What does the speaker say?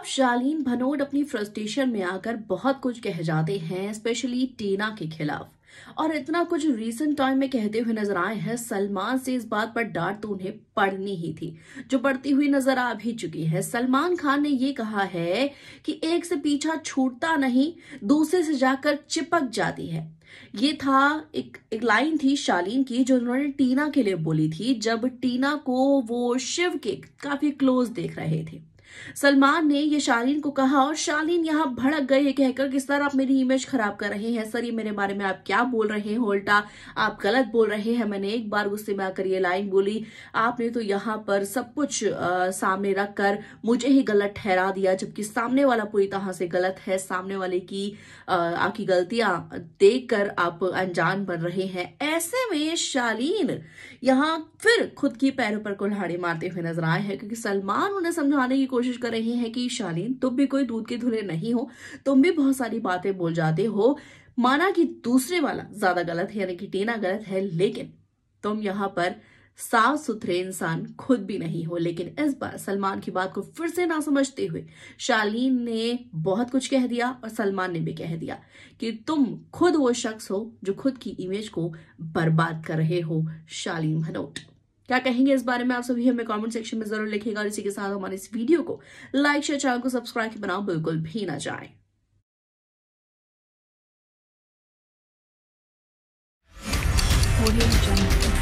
अब शालीन भनोट अपनी फ्रस्ट्रेशन में आकर बहुत कुछ कह जाते हैं स्पेशली टीना के खिलाफ और इतना कुछ रीसेंट टाइम में कहते हुए नजर आए हैं सलमान से इस बात पर डांट तो उन्हें पड़नी ही थी जो पड़ती हुई नजर आ भी चुकी है सलमान खान ने ये कहा है कि एक से पीछा छूटता नहीं दूसरे से जाकर चिपक जाती है ये था एक एक लाइन थी शालीन की जो उन्होंने टीना के लिए बोली थी जब टीना को वो शिव के काफी क्लोज देख रहे थे सलमान ने ये शालीन को कहा और शालीन यहाँ भड़क गए ये कहकर कि सर आप मेरी इमेज खराब कर रहे हैं सर ये मेरे बारे में आप क्या बोल रहे हैं उल्टा आप गलत बोल रहे हैं मैंने एक बार गुस्से में आकर ये लाइन बोली आपने तो यहाँ पर सब कुछ आ, सामने रखकर मुझे ही गलत ठहरा दिया जबकि सामने वाला पूरी तरह से गलत है सामने वाले की आपकी गलतियां देख आप अनजान बन रहे हैं ऐसे में शालीन यहाँ फिर खुद की पैरों पर कुल्हाड़ी मारते हुए नजर आए हैं क्योंकि सलमान उन्हें समझाने की कोशिश कर रही है कि शालीन तुम भी कोई दूध के धुले नहीं हो तुम भी बहुत सारी बातें बोल जाते हो माना कि दूसरे वाला ज्यादा गलत है यानी कि टीना गलत है लेकिन तुम यहां पर साफ सुथरे इंसान खुद भी नहीं हो लेकिन इस बार सलमान की बात को फिर से ना समझते हुए शालीन ने बहुत कुछ कह दिया और सलमान ने भी कह दिया कि तुम खुद वो शख्स हो जो खुद की इमेज को बर्बाद कर रहे हो शालीन भनोट क्या कहेंगे इस बारे में आप सभी हमें कमेंट सेक्शन में जरूर लिखेगा और इसी के साथ हमारे इस वीडियो को लाइक शेयर चैनल को सब्सक्राइब बनाओ बिल्कुल भी ना जाए audio jungle